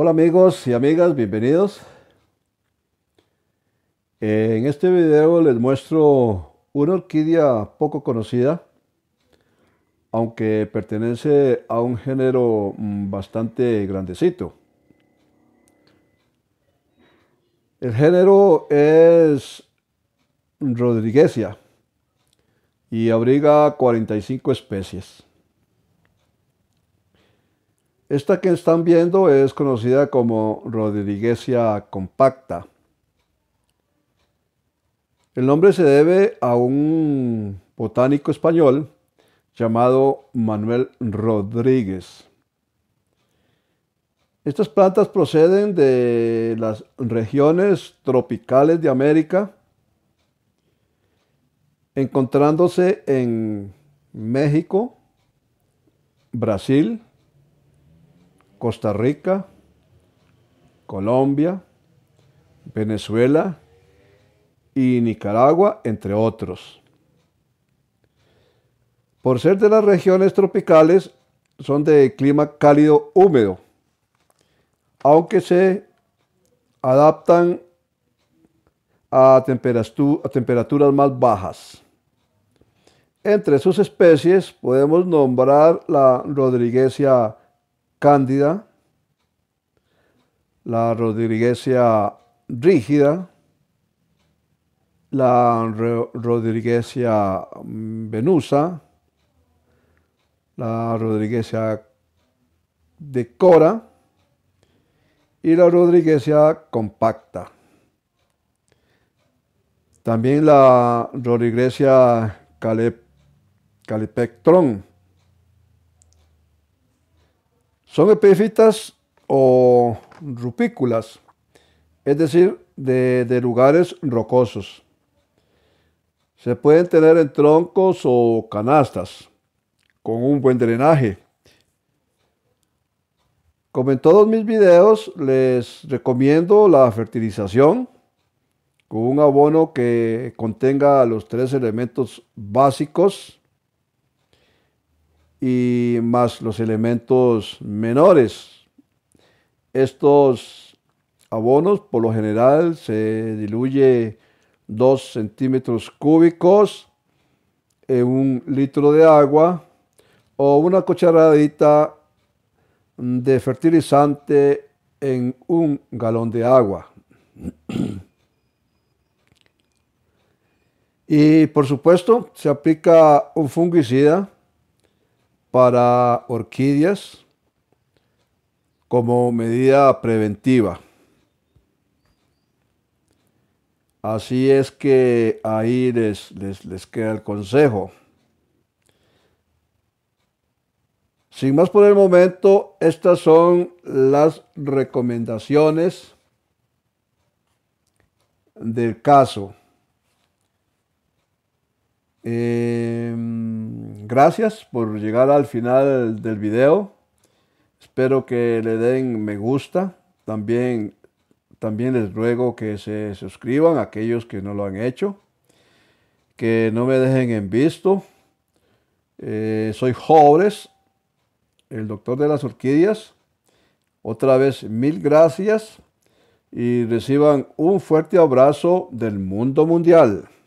Hola amigos y amigas, bienvenidos. En este video les muestro una orquídea poco conocida, aunque pertenece a un género mm, bastante grandecito. El género es Rodriguesia y abriga 45 especies. Esta que están viendo es conocida como Rodriguesia compacta. El nombre se debe a un botánico español llamado Manuel Rodríguez. Estas plantas proceden de las regiones tropicales de América, encontrándose en México, Brasil, Costa Rica, Colombia, Venezuela y Nicaragua, entre otros. Por ser de las regiones tropicales, son de clima cálido húmedo, aunque se adaptan a, temperaturas más bajas. Entre sus especies podemos nombrar la rodriguesia cándida, la rodriguesia rígida, la rodriguesia venusa, la rodriguesia decora y la rodriguesia compacta. También la rodriguesia calep, calepectrón Son epífitas o rupículas, es decir, de, de lugares rocosos. Se pueden tener en troncos o canastas, con un buen drenaje. Como en todos mis videos, les recomiendo la fertilización con un abono que contenga los tres elementos básicos y más los elementos menores. Estos abonos por lo general se diluye 2 centímetros cúbicos en un litro de agua o una cucharadita de fertilizante en un galón de agua. y por supuesto se aplica un fungicida para orquídeas como medida preventiva. Así es que ahí les, les, queda el consejo. Sin más por el momento, estas son las recomendaciones del caso. Em, gracias por llegar al final del video. Espero que le den me gusta. También, también les ruego que se suscriban a aquellos que no lo han hecho. Que no me dejen en visto. Eh, soy Jobres, el doctor de las orquídeas. Otra vez, mil gracias y reciban un fuerte abrazo del mundo mundial.